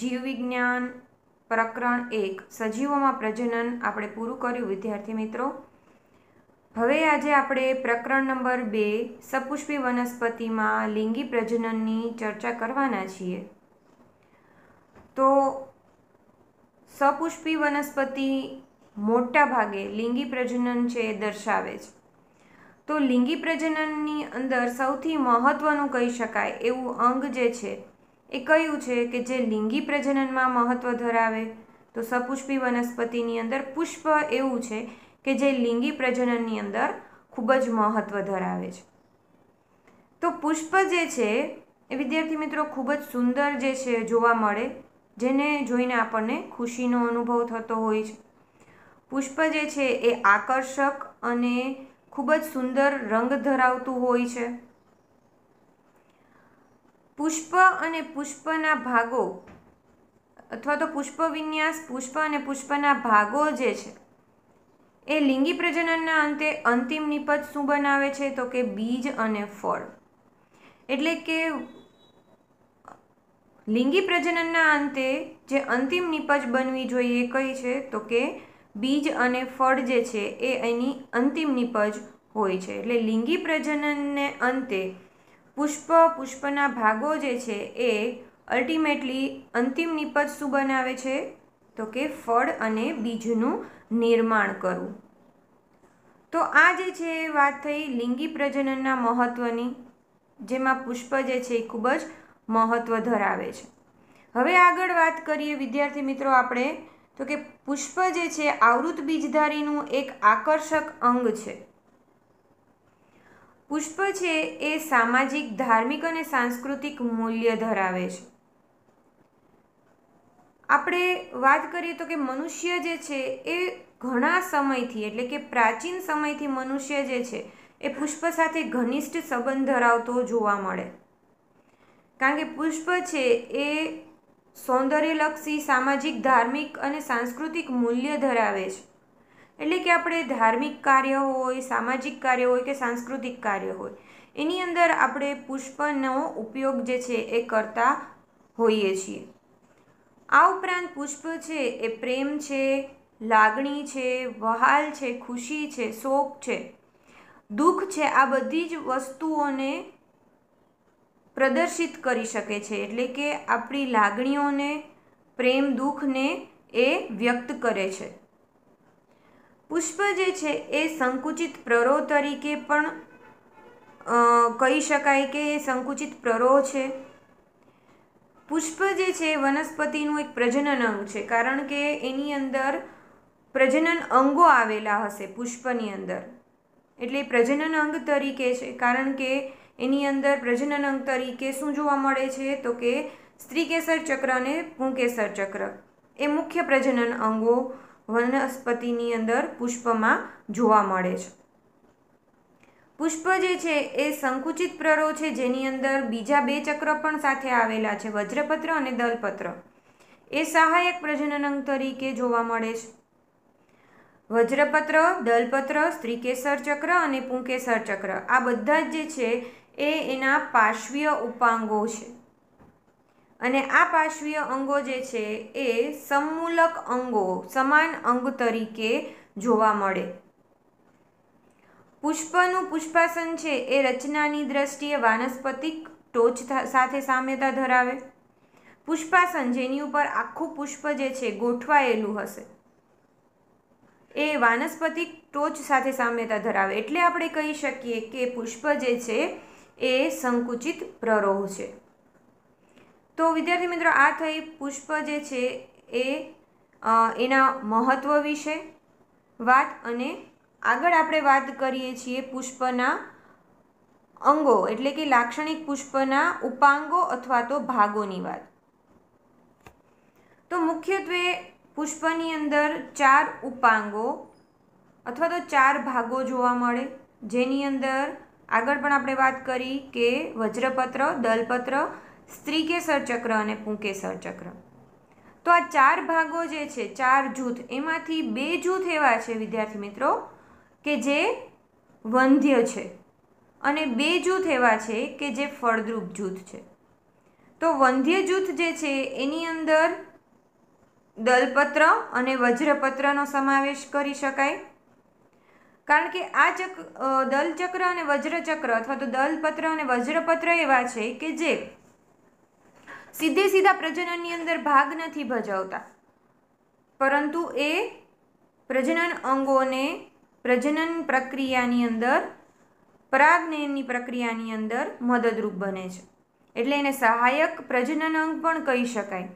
જીવવિજ્ઞાન પ્રકરણ એક સજીવોમાં પ્રજનન આપણે પૂરું કર્યું વિદ્યાર્થી મિત્રો હવે આજે આપણે પ્રકરણ નંબર બે સપુષ્પી વનસ્પતિમાં લિંગી પ્રજનનની ચર્ચા કરવાના છીએ તો સપુષ્પી વનસ્પતિ મોટા ભાગે લિંગી પ્રજનન છે એ દર્શાવે છે તો લિંગી પ્રજનનની અંદર સૌથી મહત્ત્વનું કહી શકાય એવું અંગ જે છે એ કયું છે કે જે લિંગી પ્રજનનમાં મહત્ત્વ ધરાવે તો સપુષ્પી વનસ્પતિની અંદર પુષ્પ એવું છે કે જે લિંગી પ્રજનનની અંદર ખૂબ જ મહત્ત્વ ધરાવે છે તો પુષ્પ જે છે એ વિદ્યાર્થી મિત્રો ખૂબ જ સુંદર જે છે જોવા મળે જેને જોઈને આપણને ખુશીનો અનુભવ થતો હોય છે પુષ્પ જે છે એ આકર્ષક અને ખૂબ જ સુંદર રંગ ધરાવતું હોય છે પુષ્પ અને પુષ્પના ભાગો અથવા તો પુષ્પ વિન્યાસ પુષ્પ અને પુષ્પના ભાગો જે છે એ લિંગી પ્રજનનના અંતે અંતિમ નિપજ શું બનાવે છે તો કે બીજ અને ફળ એટલે કે લિંગી પ્રજનનના અંતે જે અંતિમ નિપજ બનવી જોઈએ કઈ છે તો કે બીજ અને ફળ જે છે એ એની અંતિમ નિપજ હોય છે એટલે લિંગી પ્રજનનને અંતે પુષ્પ પુષ્પના ભાગો જે છે એ અલ્ટિમેટલી અંતિમ નિપજ શું બનાવે છે તો કે ફળ અને બીજનું નિર્માણ કરવું તો આ જે છે એ વાત થઈ લિંગી પ્રજનનના મહત્ત્વની જેમાં પુષ્પ જે છે એ ખૂબ જ મહત્ત્વ ધરાવે છે હવે આગળ વાત કરીએ વિદ્યાર્થી મિત્રો આપણે તો કે પુષ્પ જે છે આવૃત બીજધારીનું એક આકર્ષક અંગ છે પુષ્પ છે એ સામાજિક ધાર્મિક અને સાંસ્કૃતિક મૂલ્ય ધરાવે છે આપણે વાત કરીએ તો કે મનુષ્ય જે છે એ ઘણા સમયથી એટલે કે પ્રાચીન સમયથી મનુષ્ય જે છે એ પુષ્પ સાથે ઘનિષ્ઠ સંબંધ ધરાવતો જોવા મળે કારણ કે પુષ્પ છે એ સૌંદર્યલક્ષી સામાજિક ધાર્મિક અને સાંસ્કૃતિક મૂલ્ય ધરાવે છે એટલે કે આપણે ધાર્મિક કાર્ય હોય સામાજિક કાર્ય હોય કે સાંસ્કૃતિક કાર્ય હોય એની અંદર આપણે પુષ્પનો ઉપયોગ જે છે એ કરતા હોઈએ છીએ આ ઉપરાંત પુષ્પ છે એ પ્રેમ છે લાગણી છે વહાલ છે ખુશી છે શોક છે દુઃખ છે આ બધી જ વસ્તુઓને પ્રદર્શિત કરી શકે છે એટલે કે આપણી લાગણીઓને પ્રેમ દુઃખને એ વ્યક્ત કરે છે પુષ્પ જે છે એ સંકુચિત પ્રરોહ તરીકે પણ કહી શકાય કે એ સંકુચિત પ્રરોહ છે પુષ્પ જે છે વનસ્પતિનું એક પ્રજનન અંગ છે કારણ કે એની અંદર પ્રજનન અંગો આવેલા હશે પુષ્પની અંદર એટલે પ્રજનન અંગ તરીકે છે કારણ કે એની અંદર પ્રજનન અંગ તરીકે શું જોવા મળે છે તો કે સ્ત્રી કેસર ચક્ર અને પૂંકેસર ચક્ર એ મુખ્ય પ્રજનન અંગો વનસ્પતિની અંદર પુષ્પમાં જોવા મળે છે પુષ્પ જે છે એ સંકુચિત પ્રરો છે જેની અંદર બીજા બે ચક્ર પણ સાથે આવેલા છે વજ્રપત્ર અને દલપત્ર એ સહાયક પ્રજનન તરીકે જોવા મળે છે વજ્રપત્ર દલપત્ર સ્ત્રીકેસર ચક્ર અને પુંકેસર ચક્ર આ બધા જ જે છે એ એના પાર્શ્વીય ઉપાંગો છે અને આ પાર્શ્વીય અંગો જે છે એ સમૂલક અંગો સમાન અંગ તરીકે જોવા મળે પુષ્પનું પુષ્પાસન છે એ રચનાની દ્રષ્ટિએ વાનસ્પતિક ટોચ સાથે સામ્યતા ધરાવે પુષ્પાસન જેની ઉપર આખું પુષ્પ જે છે ગોઠવાયેલું હશે એ વાનસ્પતિક ટોચ સાથે સામ્યતા ધરાવે એટલે આપણે કહી શકીએ કે પુષ્પ જે છે એ સંકુચિત પ્રરોહ છે તો વિદ્યાર્થી મિત્રો આ થઈ પુષ્પ જે છે એ એના મહત્ત્વ વિશે વાત અને આગળ આપણે વાત કરીએ છીએ પુષ્પના અંગો એટલે કે લાક્ષણિક પુષ્પના ઉપાંગો અથવા તો ભાગોની વાત તો મુખ્યત્વે પુષ્પની અંદર ચાર ઉપાંગો અથવા તો ચાર ભાગો જોવા મળે જેની અંદર આગળ પણ આપણે વાત કરી કે વજ્રપત્ર દલપત્ર સ્ત્રી કેસર ચક્ર અને પુંકેસર ચક્ર તો આ ચાર ભાગો જે છે ચાર જૂથ એમાંથી બે જૂથ એવા છે વિદ્યાર્થી મિત્રો કે જે વંધ્ય છે અને બે જૂથ એવા છે કે જે ફળદ્રુપ જૂથ છે તો વંધ્ય જૂથ જે છે એની અંદર દલપત્ર અને વજ્રપત્રનો સમાવેશ કરી શકાય કારણ કે આ ચક દલચક્ર અને વજ્રચક્ર અથવા તો દલપત્ર અને વજ્રપત્ર એવા છે કે જે સીધે સીધા પ્રજનનની અંદર ભાગ નથી ભજવતા પરંતુ એ પ્રજનન અંગોને પ્રજનન પ્રક્રિયાની અંદર પરાગનયનની પ્રક્રિયાની અંદર મદદરૂપ બને છે એટલે એને સહાયક પ્રજનન અંગ પણ કહી શકાય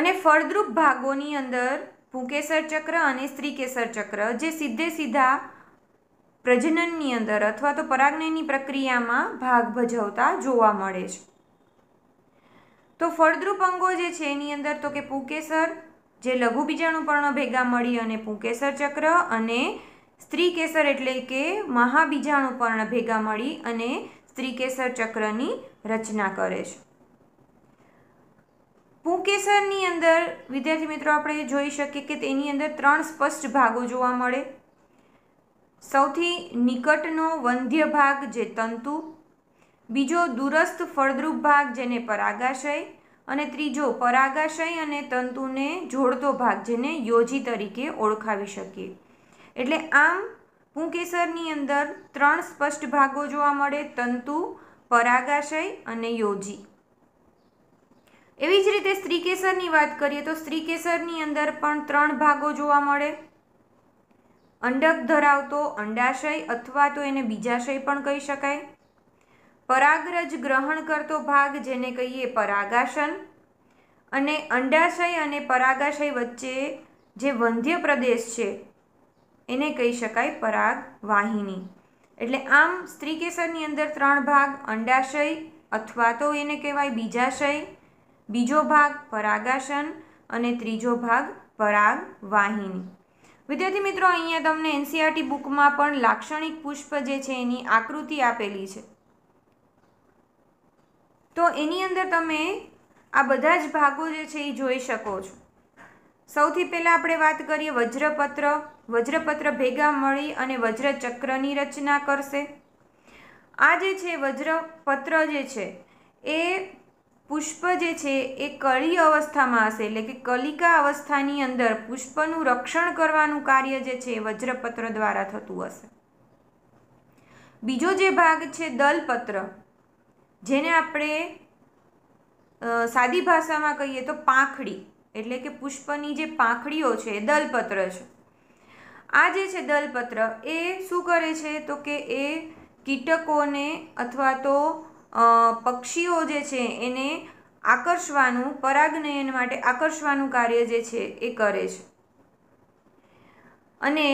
અને ફળદ્રુપ ભાગોની અંદર ભૂકેસર ચક્ર અને સ્ત્રીકેસર ચક્ર જે સીધે સીધા પ્રજનનની અંદર અથવા તો પરાગનયની પ્રક્રિયામાં ભાગ ભજવતા જોવા મળે છે તો ફળદ્રુપ અંગો જે છે એની અંદર તો કે પૂકેસર જે લઘુ બીજાણુપર્ણ ભેગા મળી અને પૂકેસર ચક્ર અને સ્ત્રી કેસર એટલે કે મહાબીજાણુપર્ણ ભેગા મળી અને સ્ત્રી કેસર ચક્રની રચના કરે છે પુકેસરની અંદર વિદ્યાર્થી મિત્રો આપણે જોઈ શકીએ કે તેની અંદર ત્રણ સ્પષ્ટ ભાગો જોવા મળે સૌથી નિકટનો વંધ્ય ભાગ જે તંતુ બીજો દૂરસ્થ ફળદ્રુપ ભાગ જેને પરાગાશય અને ત્રીજો પરાગાશય અને તંતુને જોડતો ભાગ જેને યોજી તરીકે ઓળખાવી શકીએ એટલે આમ પુંકેસરની અંદર ત્રણ સ્પષ્ટ ભાગો જોવા મળે તંતુ પરાગાશય અને યોજી એવી જ રીતે સ્ત્રીકેસરની વાત કરીએ તો સ્ત્રીકેસરની અંદર પણ ત્રણ ભાગો જોવા મળે અંડક ધરાવતો અંડાશય અથવા તો એને બીજાશય પણ કહી શકાય પરાગરજ ગ્રહણ કરતો ભાગ જેને કહીએ પરાગાસન અને અંડાશય અને પરાગાશય વચ્ચે જે વંધ્ય પ્રદેશ છે એને કહી શકાય પરાગ વાહિની એટલે આમ સ્ત્રી કેસરની અંદર ત્રણ ભાગ અંડાશય અથવા તો એને કહેવાય બીજાશય બીજો ભાગ પરાગાસન અને ત્રીજો ભાગ પરાગ વાહિની વિદ્યાર્થી મિત્રો અહીંયા તમને એનસીઆરટી બુકમાં પણ લાક્ષણિક પુષ્પ જે છે એની આકૃતિ આપેલી છે તો એની અંદર તમે આ બધા જ ભાગો જે છે એ જોઈ શકો છો સૌથી પહેલાં આપણે વાત કરીએ વજ્રપત્ર વજ્રપત્ર ભેગા મળી અને વજ્રચક્રની રચના કરશે આ જે છે વજ્રપત્ર જે છે એ પુષ્પ જે છે એ કળી અવસ્થામાં હશે એટલે કે કલિકા અવસ્થાની અંદર પુષ્પનું રક્ષણ કરવાનું કાર્ય જે છે એ વજ્રપત્ર દ્વારા થતું હશે બીજો જે ભાગ છે દલપત્ર જેને આપણે સાદી ભાષામાં કહીએ તો પાંખડી એટલે કે પુષ્પની જે પાંખડીઓ છે એ દલપત્ર છે આ જે છે દલપત્ર એ શું કરે છે તો કે એ કીટકોને અથવા તો પક્ષીઓ જે છે એને આકર્ષવાનું પરાગનયન માટે આકર્ષવાનું કાર્ય જે છે એ કરે છે અને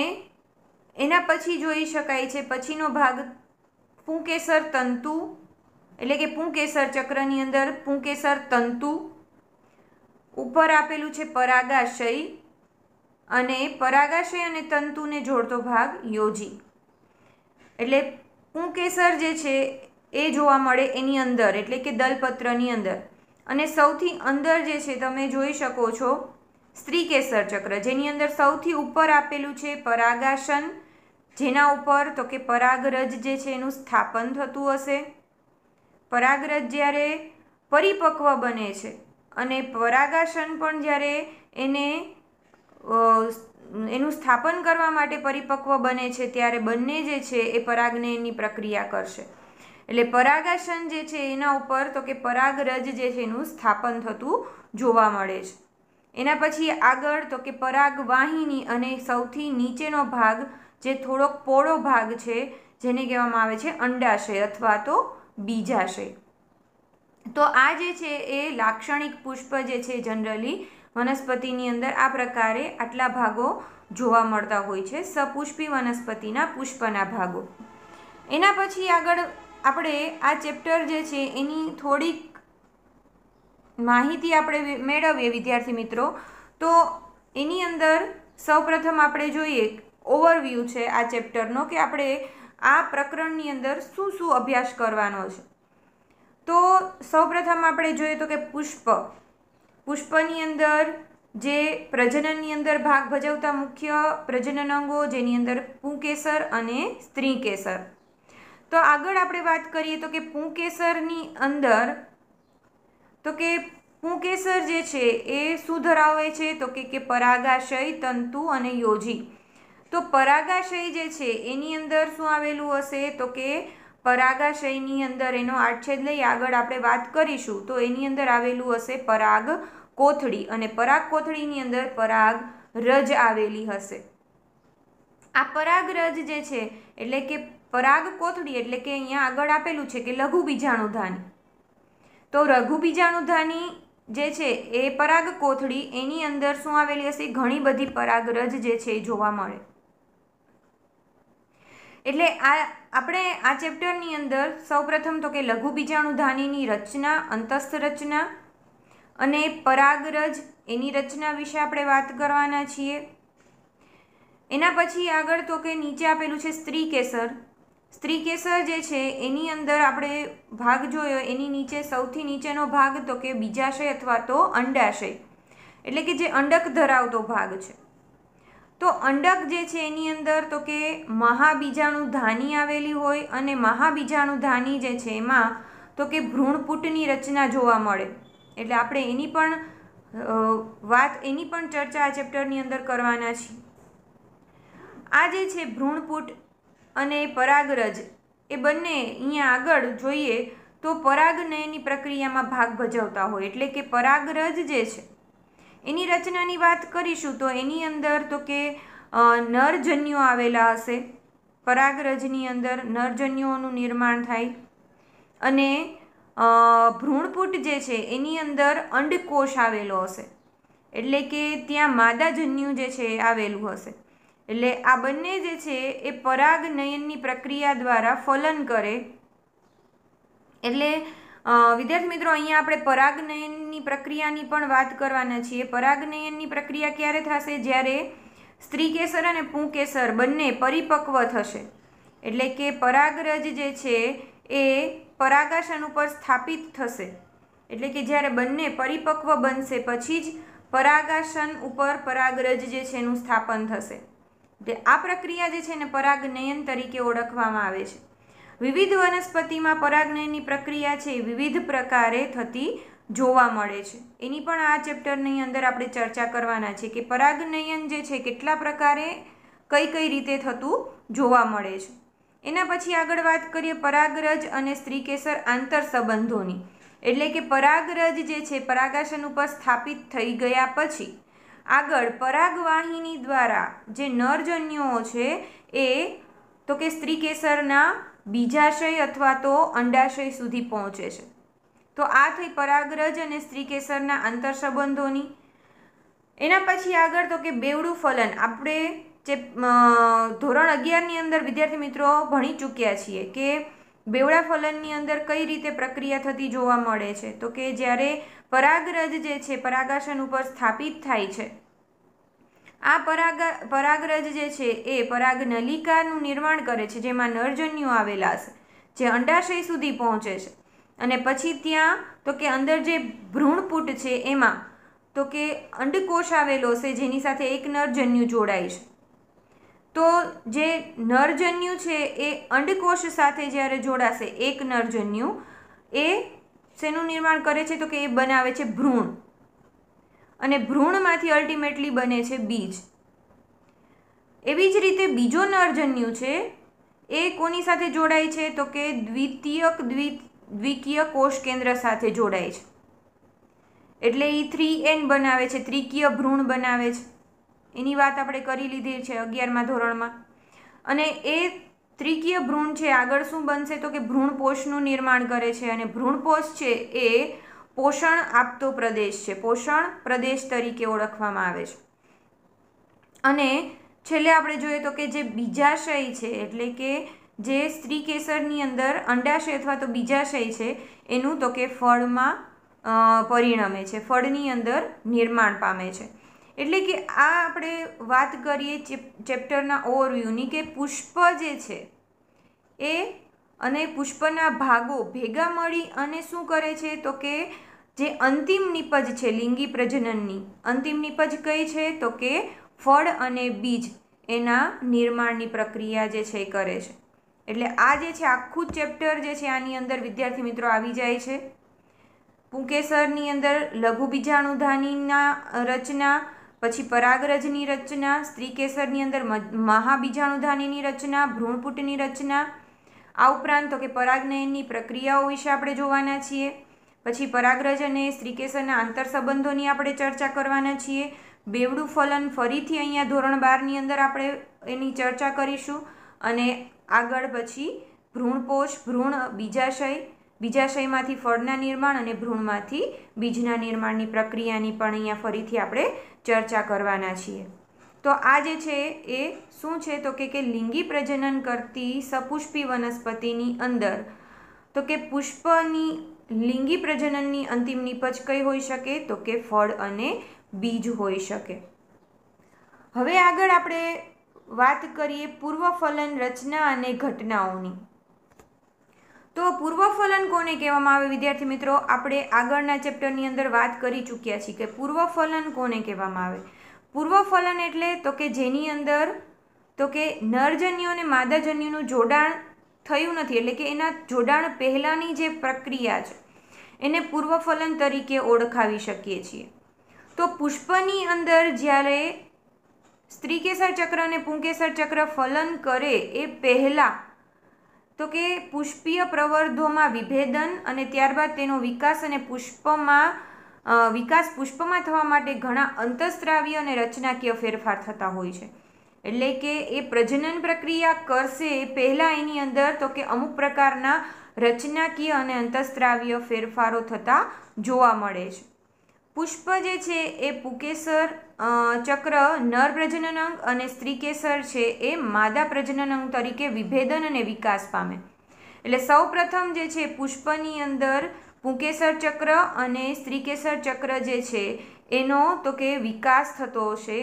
એના પછી જોઈ શકાય છે પછીનો ભાગ પુંકેસર તંતુ એટલે કે પૂંકેસર ચક્રની અંદર પૂંકેસર તંતુ ઉપર આપેલું છે પરાગાશય અને પરાગાશય અને તંતુને જોડતો ભાગ યોજી એટલે પૂંકેસર જે છે એ જોવા મળે એની અંદર એટલે કે દલપત્રની અંદર અને સૌથી અંદર જે છે તમે જોઈ શકો છો સ્ત્રી કેસર ચક્ર જેની અંદર સૌથી ઉપર આપેલું છે પરાગાસન જેના ઉપર તો કે પરાગરજ જે છે એનું સ્થાપન થતું હશે પરાગરજ જ્યારે પરિપક્વ બને છે અને પરાગાસન પણ જ્યારે એને એનું સ્થાપન કરવા માટે પરિપક્વ બને છે ત્યારે બંને જે છે એ પરાગને એની પ્રક્રિયા કરશે એટલે પરાગાસન જે છે એના ઉપર તો કે પરાગરજ જે છે એનું સ્થાપન થતું જોવા મળે છે એના પછી આગળ તો કે પરાગ વાહિની અને સૌથી નીચેનો ભાગ જે થોડોક પોળો ભાગ છે જેને કહેવામાં આવે છે અંડાશય અથવા તો બીજા છે તો આ જે છે એ લાક્ષણિક પુષ્પ જે છે જનરલી વનસ્પતિની અંદર આ પ્રકારે આટલા ભાગો જોવા મળતા હોય છે સપુષ્પી વનસ્પતિના પુષ્પના ભાગો એના પછી આગળ આપણે આ ચેપ્ટર જે છે એની થોડીક માહિતી આપણે મેળવીએ વિદ્યાર્થી મિત્રો તો એની અંદર સૌપ્રથમ આપણે જોઈએ ઓવરવ્યૂ છે આ ચેપ્ટરનો કે આપણે આ પ્રકરણની અંદર શું શું અભ્યાસ કરવાનો છે તો સૌપ્રથમ આપણે જોઈએ તો કે પુષ્પ પુષ્પની અંદર જે પ્રજનનની અંદર ભાગ ભજવતા મુખ્ય પ્રજનન અંગો જેની અંદર પૂંકેસર અને સ્ત્રી કેસર તો આગળ આપણે વાત કરીએ તો કે પૂંકેસરની અંદર તો કે પૂંકેસર જે છે એ શું ધરાવે છે તો કે પરાગાશય તંતુ અને યોજી તો પરાગાશય જે છે એની અંદર શું આવેલું હશે તો કે પરાગાશયની અંદર એનો આડછેદ લઈ આગળ આપણે વાત કરીશું તો એની અંદર આવેલું હશે પરાગ કોથળી અને પરાગ કોથળીની અંદર પરાગ રજ આવેલી હશે આ પરાગ રજ જે છે એટલે કે પરાગ કોથળી એટલે કે અહીંયા આગળ આપેલું છે કે લઘુ બીજાણુધાની તો લઘુ બીજાણુધાની જે છે એ પરાગ કોથળી એની અંદર શું આવેલી હશે ઘણી બધી પરાગ રજ જે છે એ જોવા મળે એટલે આ આપણે આ ચેપ્ટરની અંદર સૌપ્રથમ તો કે લઘુ બીજાણુ રચના અંતસ્થ રચના અને પરાગરજ એની રચના વિશે આપણે વાત કરવાના છીએ એના પછી આગળ તો કે નીચે આપેલું છે સ્ત્રી કેસર સ્ત્રી કેસર જે છે એની અંદર આપણે ભાગ જોયો એની નીચે સૌથી નીચેનો ભાગ તો કે બીજાશય અથવા તો અંડાશય એટલે કે જે અંડક ધરાવતો ભાગ છે તો અંડક જે છે એની અંદર તો કે મહાબીજાણુ ધાની આવેલી હોય અને મહાબીજાણુ ધાની જે છે એમાં તો કે ભ્રૂણપુટની રચના જોવા મળે એટલે આપણે એની પણ વાત એની પણ ચર્ચા આ ચેપ્ટરની અંદર કરવાના છીએ આ જે છે ભ્રૂણપુટ અને પરાગરજ એ બંને અહીંયા આગળ જોઈએ તો પરાગનયની પ્રક્રિયામાં ભાગ ભજવતા હોય એટલે કે પરાગરજ જે છે એની રચનાની વાત કરીશું તો એની અંદર તો કે નરજન્યો આવેલા હશે પરાગરજની અંદર નરજન્યોનું નિર્માણ થાય અને ભ્રૂણપુટ જે છે એની અંદર અંડકોષ આવેલો હશે એટલે કે ત્યાં માદાજન્યુ જે છે એ આવેલું હશે એટલે આ બંને જે છે એ પરાગ નયનની પ્રક્રિયા દ્વારા ફલન કરે એટલે વિદ્યાર્થી મિત્રો અહીંયા આપણે પરાગનયનની પ્રક્રિયાની પણ વાત કરવાના છીએ પરાગનયનની પ્રક્રિયા ક્યારે થશે જ્યારે સ્ત્રી કેસર અને પૂંકેસર બંને પરિપક્વ થશે એટલે કે પરાગરજ જે છે એ પરાગાશન ઉપર સ્થાપિત થશે એટલે કે જ્યારે બંને પરિપક્વ બનશે પછી જ પરાગાશન ઉપર પરાગરજ જે છે એનું સ્થાપન થશે એટલે આ પ્રક્રિયા જે છે એને પરાગનયન તરીકે ઓળખવામાં આવે છે વિવિધ વનસ્પતિમાં પરાગનયનની પ્રક્રિયા છે વિવિધ પ્રકારે થતી જોવા મળે છે એની પણ આ ચેપ્ટરની અંદર આપણે ચર્ચા કરવાના છે કે પરાગનયન જે છે કેટલા પ્રકારે કઈ કઈ રીતે થતું જોવા મળે છે એના પછી આગળ વાત કરીએ પરાગરજ અને સ્ત્રીકેસર કેસર આંતર સંબંધોની એટલે કે પરાગરજ જે છે પરાગાશન ઉપર સ્થાપિત થઈ ગયા પછી આગળ પરાગવાહિની દ્વારા જે નરજન્યુઓ છે એ તો કે સ્ત્રીકેસરના બીજાશય અથવા તો અંડાશય સુધી પહોંચે છે તો આ થઈ પરાગરજ અને સ્ત્રીકેસરના આંતર સંબંધોની એના પછી આગળ તો કે બેવડું ફલન આપણે જે ધોરણ અગિયારની અંદર વિદ્યાર્થી મિત્રો ભણી ચૂક્યા છીએ કે બેવડા ફલનની અંદર કઈ રીતે પ્રક્રિયા થતી જોવા મળે છે તો કે જ્યારે પરાગરજ જે છે પરાગાસન ઉપર સ્થાપિત થાય છે આ પરાગ પરાગરજ જે છે એ પરાગ નલિકાનું નિર્માણ કરે છે જેમાં નરજન્યુ આવેલા છે જે અંડાશય સુધી પહોંચે છે અને પછી ત્યાં તો કે અંદર જે ભ્રૂણપુટ છે એમાં તો કે અંડકોષ આવેલો છે જેની સાથે એક નરજન્યુ જોડાય છે તો જે નરજન્યુ છે એ અંડકોષ સાથે જ્યારે જોડાશે એક નરજન્યુ એ શેનું નિર્માણ કરે છે તો કે એ બનાવે છે ભ્રૂણ અને ભ્રૂણમાંથી અલ્ટિમેટલી બને છે બીજ એવી જ રીતે બીજો નરજન્યુ છે એ કોની સાથે જોડાય છે તો કે દ્વિતીયક દ્વિકીય કોષ કેન્દ્ર સાથે જોડાય છે એટલે એ થ્રી એન બનાવે છે ત્રિકીય ભ્રૂણ બનાવે છે એની વાત આપણે કરી લીધી છે અગિયારમાં ધોરણમાં અને એ ત્રિકીય ભ્રૂણ છે આગળ શું બનશે તો કે ભ્રૂણપોષનું નિર્માણ કરે છે અને ભ્રૂણપોષ છે એ પોષણ આપતો પ્રદેશ છે પોષણ પ્રદેશ તરીકે ઓળખવામાં આવે છે અને છેલ્લે આપણે જોઈએ તો કે જે બીજાશય છે એટલે કે જે સ્ત્રી કેસરની અંદર અંડાશય અથવા તો બીજાશય છે એનું તો કે ફળમાં પરિણમે છે ફળની અંદર નિર્માણ પામે છે એટલે કે આ આપણે વાત કરીએ ચેપ્ટરના ઓવરવ્યૂની કે પુષ્પ જે છે એ અને પુષ્પના ભાગો ભેગા મળી અને શું કરે છે તો કે જે અંતિમ નિપજ છે લિંગી પ્રજનનની અંતિમ નિપજ કઈ છે તો કે ફળ અને બીજ એના નિર્માણની પ્રક્રિયા જે છે એ કરે છે એટલે આ જે છે આખું ચેપ્ટર જે છે આની અંદર વિદ્યાર્થી મિત્રો આવી જાય છે પુંકેસરની અંદર લઘુ બીજાણુધાનીના રચના પછી પરાગરજની રચના સ્ત્રીકેસરની અંદર મહાબીજાણુધાનીની રચના ભ્રૂણપુટની રચના આ ઉપરાંત તો કે પરાગનયનની પ્રક્રિયાઓ વિશે આપણે જોવાના છીએ પછી પરાગરજ અને સ્ત્રીકેસરના આંતર સંબંધોની આપણે ચર્ચા કરવાના છીએ બેવડું ફલન ફરીથી અહીંયા ધોરણ બારની અંદર આપણે એની ચર્ચા કરીશું અને આગળ પછી ભ્રૂણપોષ ભ્રૂણ બીજાશય બીજાશયમાંથી ફળના નિર્માણ અને ભ્રૂણમાંથી બીજના નિર્માણની પ્રક્રિયાની પણ અહીંયા ફરીથી આપણે ચર્ચા કરવાના છીએ તો આ જે છે એ શું છે તો કે કે લિંગી પ્રજનન કરતી સપુષ્પી વનસ્પતિની અંદર તો કે પુષ્પની લિંગી પ્રજનનની અંતિમ નિપજ કઈ હોઈ શકે તો કે ફળ અને બીજ હોઈ શકે હવે આગળ આપણે વાત કરીએ પૂર્વફલન રચના અને ઘટનાઓની તો પૂર્વફલન કોને કહેવામાં આવે વિદ્યાર્થી મિત્રો આપણે આગળના ચેપ્ટરની અંદર વાત કરી ચૂક્યા છીએ કે પૂર્વફલન કોને કહેવામાં આવે પૂર્વફલન એટલે તો કે જેની અંદર તો કે નરજન્યુ અને માદાજન્યુનું જોડાણ થયું નથી એટલે કે એના જોડાણ પહેલાંની જે પ્રક્રિયા છે એને પૂર્વફલન તરીકે ઓળખાવી શકીએ છીએ તો પુષ્પની અંદર જ્યારે સ્ત્રીકેસર ચક્ર અને પુંકેસર ચક્ર ફલન કરે એ પહેલાં તો કે પુષ્પીય પ્રવર્ધોમાં વિભેદન અને ત્યારબાદ તેનો વિકાસ અને પુષ્પમાં વિકાસ પુષ્પમાં થવા માટે ઘણા અંતઃસ્ત્રાવી અને રચનાકીય ફેરફાર થતા હોય છે એટલે કે એ પ્રજનન પ્રક્રિયા કરશે પહેલાં એની અંદર તો કે અમુક પ્રકારના રચનાકીય અને અંતઃસ્ત્રાવીય ફેરફારો થતા જોવા મળે છે પુષ્પ જે છે એ પુકેસર ચક્ર નર પ્રજનન અંગ અને સ્ત્રી કેસર છે એ માદા પ્રજનન અંગ તરીકે વિભેદન અને વિકાસ પામે એટલે સૌ પ્રથમ જે છે પુષ્પની અંદર પુંકેસર ચક્ર અને સ્ત્રીકેસર ચક્ર જે છે એનો તો કે વિકાસ થતો હશે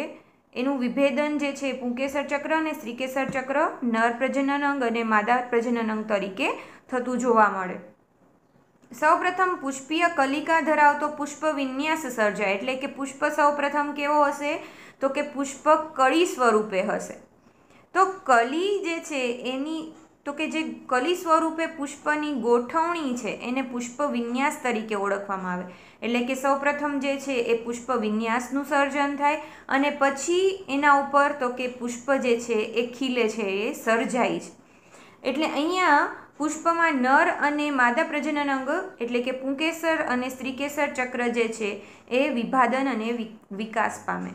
એનું વિભેદન જે છે પુંકેસર ચક્ર અને સ્ત્રીકેસર ચક્ર નર પ્રજનન અંગ અને માદા પ્રજનન અંગ તરીકે થતું જોવા મળે સૌપ્રથમ પુષ્પીય કલિકા ધરાવતો પુષ્પ વિન્યાસ સર્જાય એટલે કે પુષ્પ સૌપ્રથમ કેવો હશે તો કે પુષ્પ કળી સ્વરૂપે હશે તો કલી જે છે એની તો કે જે કલી સ્વરૂપે પુષ્પની ગોઠવણી છે એને પુષ્પ વિન્યાસ તરીકે ઓળખવામાં આવે એટલે કે સૌપ્રથમ જે છે એ પુષ્પ વિન્યાસનું સર્જન થાય અને પછી એના ઉપર તો કે પુષ્પ જે છે એ ખીલે છે એ સર્જાય છે એટલે અહીંયા પુષ્પમાં નર અને માદા પ્રજનન અંગ એટલે કે પુંકેસર અને સ્ત્રીકેસર ચક્ર જે છે એ વિભાદન અને વિકાસ પામે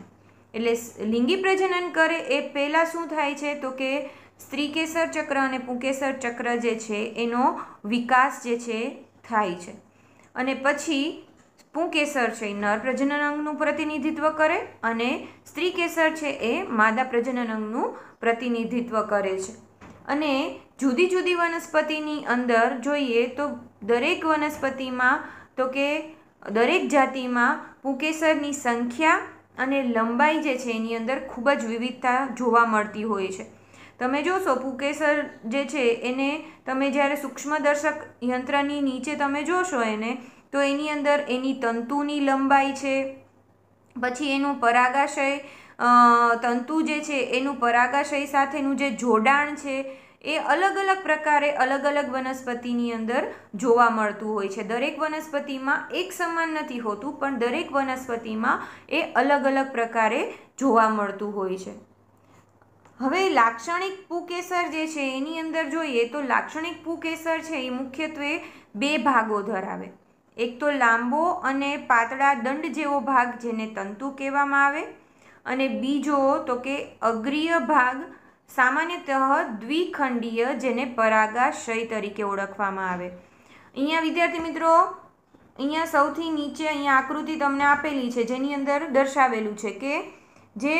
એટલે લિંગી પ્રજનન કરે એ પહેલાં શું થાય છે તો કે સ્ત્રીકેસર ચક્ર અને પુંકેસર ચક્ર જે છે એનો વિકાસ જે છે થાય છે અને પછી પુંકેસર છે એ નર પ્રજનન અંગનું પ્રતિનિધિત્વ કરે અને સ્ત્રીકેસર છે એ માદા પ્રજનન અંગનું પ્રતિનિધિત્વ કરે છે અને જુદી જુદી વનસ્પતિની અંદર જોઈએ તો દરેક વનસ્પતિમાં તો કે દરેક જાતિમાં પુંકેસરની સંખ્યા અને લંબાઈ જે છે એની અંદર ખૂબ જ વિવિધતા જોવા મળતી હોય છે તમે જોશો પુકેસર જે છે એને તમે જ્યારે સૂક્ષ્મદર્શક યંત્રની નીચે તમે જોશો એને તો એની અંદર એની તંતુની લંબાઈ છે પછી એનું પરાગાશય તંતુ જે છે એનું પરાગાશય સાથેનું જે જોડાણ છે એ અલગ અલગ પ્રકારે અલગ અલગ વનસ્પતિની અંદર જોવા મળતું હોય છે દરેક વનસ્પતિમાં એક સમાન નથી હોતું પણ દરેક વનસ્પતિમાં એ અલગ અલગ પ્રકારે જોવા મળતું હોય છે હવે લાક્ષણિક પૂકેસર જે છે એની અંદર જોઈએ તો લાક્ષણિક પૂકેસર છે એ મુખ્યત્વે બે ભાગો ધરાવે એક તો લાંબો અને પાતળા દંડ જેવો ભાગ જેને તંતુ કહેવામાં આવે અને બીજો તો કે અગ્રીય ભાગ સામાન્યતઃ દ્વિખંડીય જેને પરાગાશય તરીકે ઓળખવામાં આવે અહીંયા વિદ્યાર્થી મિત્રો અહીંયા સૌથી નીચે અહીંયા આકૃતિ તમને આપેલી છે જેની અંદર દર્શાવેલું છે કે જે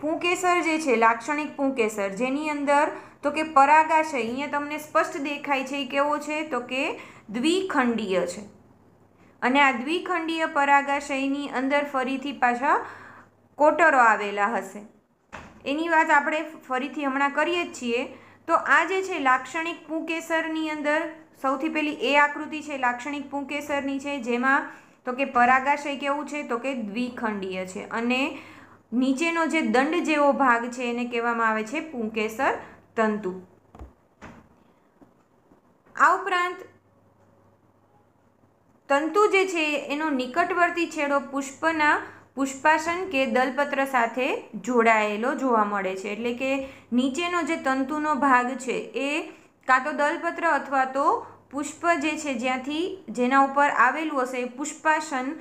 પૂંકેસર જે છે લાક્ષણિક પૂંકેસર જેની અંદર તો કે પરાગાશય અહીંયા તમને સ્પષ્ટ દેખાય છે એ કેવો છે તો કે દ્વિખંડીય છે અને આ દ્વિખંડીય પરાગાશયની અંદર ફરીથી પાછા કોટરો આવેલા હશે એની વાત આપણે ફરીથી હમણાં કરીએ જ છીએ તો આ જે છે લાક્ષણિક પૂંકેસરની અંદર સૌથી પહેલી એ આકૃતિ છે લાક્ષણિક પૂંકેસરની છે જેમાં તો કે પરાગાશય કેવું છે તો કે દ્વિખંડીય છે અને નીચેનો જે દંડ જેવો ભાગ છે એને કહેવામાં આવે છે પુંકેસર તંતુ આ ઉપરાંત તંતુ જે છે એનો નિકટવર્તી છેડો પુષ્પના પુષ્પાસન કે દલપત્ર સાથે જોડાયેલો જોવા મળે છે એટલે કે નીચેનો જે તંતુનો ભાગ છે એ કાં તો દલપત્ર અથવા તો પુષ્પ જે છે જ્યાંથી જેના ઉપર આવેલું હશે એ પુષ્પાસન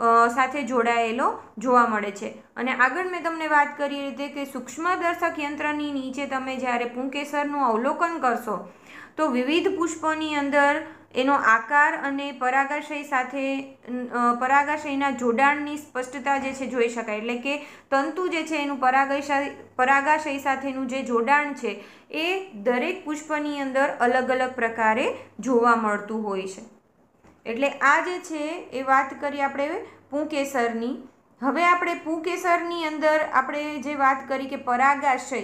સાથે જોડાયેલો જોવા મળે છે અને આગળ મેં તમને વાત કરી રીતે કે સૂક્ષ્મદર્શક યંત્રની નીચે તમે જ્યારે પુંકેસરનું અવલોકન કરશો તો વિવિધ પુષ્પોની અંદર એનો આકાર અને પરાગાશય સાથે પરાગાશયના જોડાણની સ્પષ્ટતા જે છે જોઈ શકાય એટલે કે તંતુ જે છે એનું પરાગાશય પરાગાશય સાથેનું જે જોડાણ છે એ દરેક પુષ્પની અંદર અલગ અલગ પ્રકારે જોવા મળતું હોય છે એટલે આ જે છે એ વાત કરી આપણે પૂંકેસરની હવે આપણે પૂંકેસરની અંદર આપણે જે વાત કરી કે પરાગાશય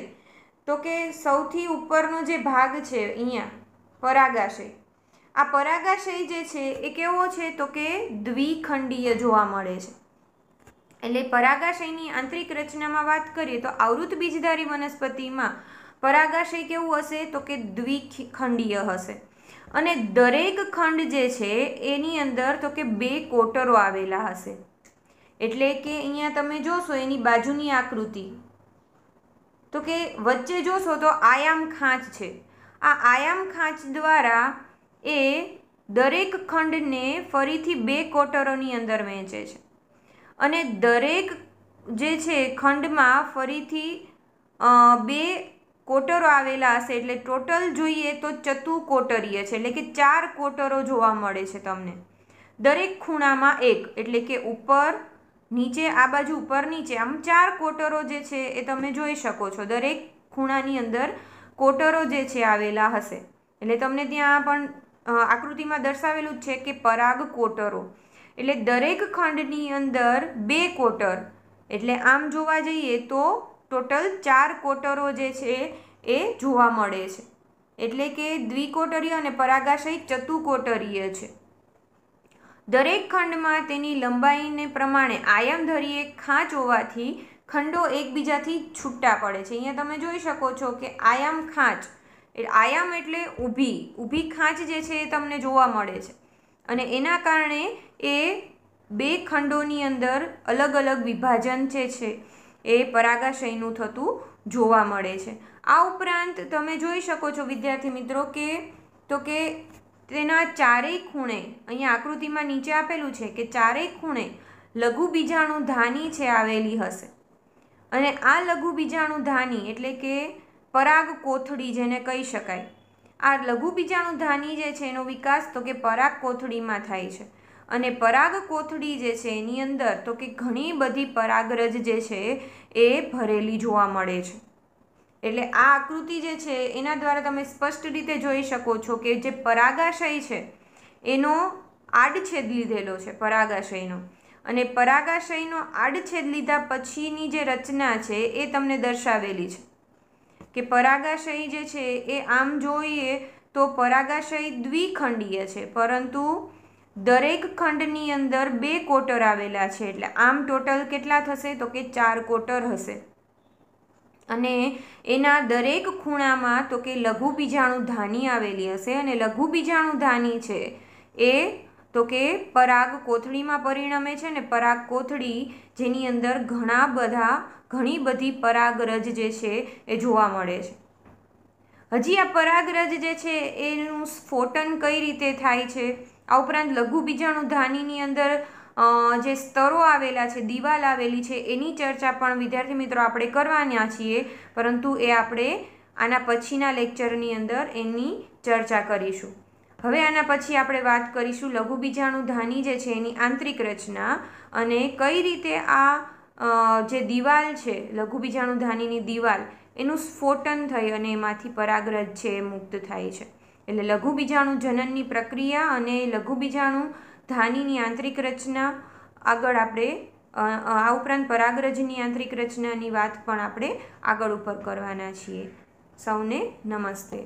તો કે સૌથી ઉપરનો જે ભાગ છે અહીંયા પરાગાશય આ પરાગાશય જે છે એ કેવો છે તો કે દ્વિખંડીય જોવા મળે છે એટલે પરાગાશયની આંતરિક રચનામાં વાત કરીએ તો આવૃત બીજધારી વનસ્પતિમાં પરાગાશય કેવું હશે તો કે દ્વિખંડીય હશે અને દરેક ખંડ જે છે એની અંદર તો કે બે કોટરો આવેલા હશે એટલે કે અહીંયા તમે જોશો એની બાજુની આકૃતિ તો કે વચ્ચે જોશો તો આયામ ખાંચ છે આ આયામ ખાંચ દ્વારા એ દરેક ખંડને ફરીથી બે કોટરોની અંદર વહેંચે છે અને દરેક જે છે ખંડમાં ફરીથી બે કોટરો આવેલા હશે એટલે ટોટલ જોઈએ તો ચતુ કોટરીય છે એટલે કે ચાર કોટરો જોવા મળે છે તમને દરેક ખૂણામાં એક એટલે કે ઉપર નીચે આ બાજુ ઉપર નીચે આમ ચાર કોટરો જે છે એ તમે જોઈ શકો છો દરેક ખૂણાની અંદર કોટરો જે છે આવેલા હશે એટલે તમને ત્યાં પણ આકૃતિમાં દર્શાવેલું જ છે કે પરાગ કોટરો એટલે દરેક ખંડની અંદર બે કોટર એટલે આમ જોવા જઈએ તો ટોટલ ચાર કોટરો જે છે એ જોવા મળે છે એટલે કે દ્વિકોટરીય અને પરાગાશય ચતુકોટરીય છે દરેક ખંડમાં તેની લંબાઈને પ્રમાણે આયમધરીએ ખાંચ હોવાથી ખંડો એકબીજાથી છૂટા પડે છે અહીંયા તમે જોઈ શકો છો કે આયામ ખાંચ આયામ એટલે ઊભી ઊભી ખાંચ જે છે એ તમને જોવા મળે છે અને એના કારણે એ બે ખંડોની અંદર અલગ અલગ વિભાજન જે છે એ પરાગાશયનું થતું જોવા મળે છે આ ઉપરાંત તમે જોઈ શકો છો વિદ્યાર્થી મિત્રો કે તો કે તેના ચારેય ખૂણે અહીંયા આકૃતિમાં નીચે આપેલું છે કે ચારેય ખૂણે લઘુ બીજાણુ ધાની છે આવેલી હશે અને આ લઘુ બીજાણુ ધાની એટલે કે પરાગ કોથળી જેને કહી શકાય આ લઘુ બીજાણુ ધાની જે છે એનો વિકાસ તો કે પરાગ કોથળીમાં થાય છે અને પરાગ કોથળી જે છે એની અંદર તો કે ઘણી બધી પરાગરજ જે છે એ ભરેલી જોવા મળે છે એટલે આ આકૃતિ જે છે એના દ્વારા તમે સ્પષ્ટ રીતે જોઈ શકો છો કે જે પરાગાશય છે એનો આડછેદ લીધેલો છે પરાગાશયનો અને પરાગાશયનો આડછેદ લીધા પછીની જે રચના છે એ તમને દર્શાવેલી છે કે પરાગાશય જે છે એ આમ જોઈએ તો પરાગાશય દ્વિખંડીય છે પરંતુ દરેક ખંડની અંદર બે કોટર આવેલા છે એટલે આમ ટોટલ કેટલા થશે તો કે ચાર કોટર હશે અને એના દરેક ખૂણામાં તો કે લઘુ બીજાણુ ધાની આવેલી હશે અને લઘુ બીજાણુ ધાની છે એ તો કે પરાગ કોથળીમાં પરિણમે છે ને પરાગ કોથળી જેની અંદર ઘણા બધા ઘણી બધી પરાગરજ જે છે એ જોવા મળે છે હજી આ પરાગરજ જે છે એનું સ્ફોટન કઈ રીતે થાય છે આ ઉપરાંત લઘુ બીજાણુ ધાનીની અંદર જે સ્તરો આવેલા છે દિવાલ આવેલી છે એની ચર્ચા પણ વિદ્યાર્થી મિત્રો આપણે કરવાના છીએ પરંતુ એ આપણે આના પછીના લેક્ચરની અંદર એની ચર્ચા કરીશું હવે આના પછી આપણે વાત કરીશું લઘુ બીજાણુ ધાની જે છે એની આંતરિક રચના અને કઈ રીતે આ જે દિવાલ છે લઘુ બીજાણુ ધાનીની દિવાલ એનું સ્ફોટન થઈ અને એમાંથી પરાગરજ છે એ મુક્ત થાય છે એટલે લઘુ બીજાણુ જનનની પ્રક્રિયા અને લઘુ બીજાણુ ધાનીની આંતરિક રચના આગળ આપણે આ ઉપરાંત પરાગરજની આંતરિક રચનાની વાત પણ આપણે આગળ ઉપર કરવાના છીએ સૌને નમસ્તે